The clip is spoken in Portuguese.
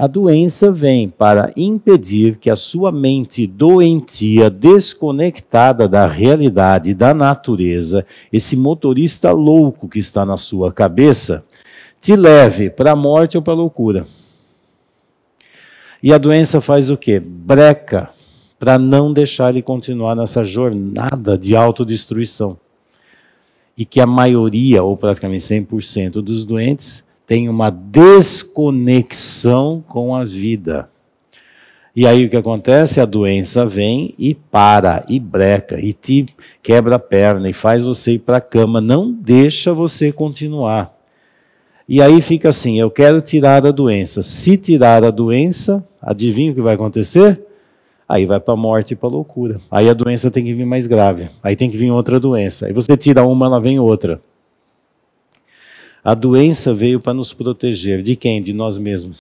A doença vem para impedir que a sua mente doentia, desconectada da realidade, da natureza, esse motorista louco que está na sua cabeça, te leve para a morte ou para a loucura. E a doença faz o quê? Breca para não deixar ele continuar nessa jornada de autodestruição. E que a maioria, ou praticamente 100% dos doentes, tem uma desconexão com a vida. E aí o que acontece? A doença vem e para, e breca, e te quebra a perna, e faz você ir para a cama, não deixa você continuar. E aí fica assim: eu quero tirar a doença. Se tirar a doença, adivinha o que vai acontecer? Aí vai para a morte e para a loucura. Aí a doença tem que vir mais grave. Aí tem que vir outra doença. Aí você tira uma, ela vem outra. A doença veio para nos proteger. De quem? De nós mesmos.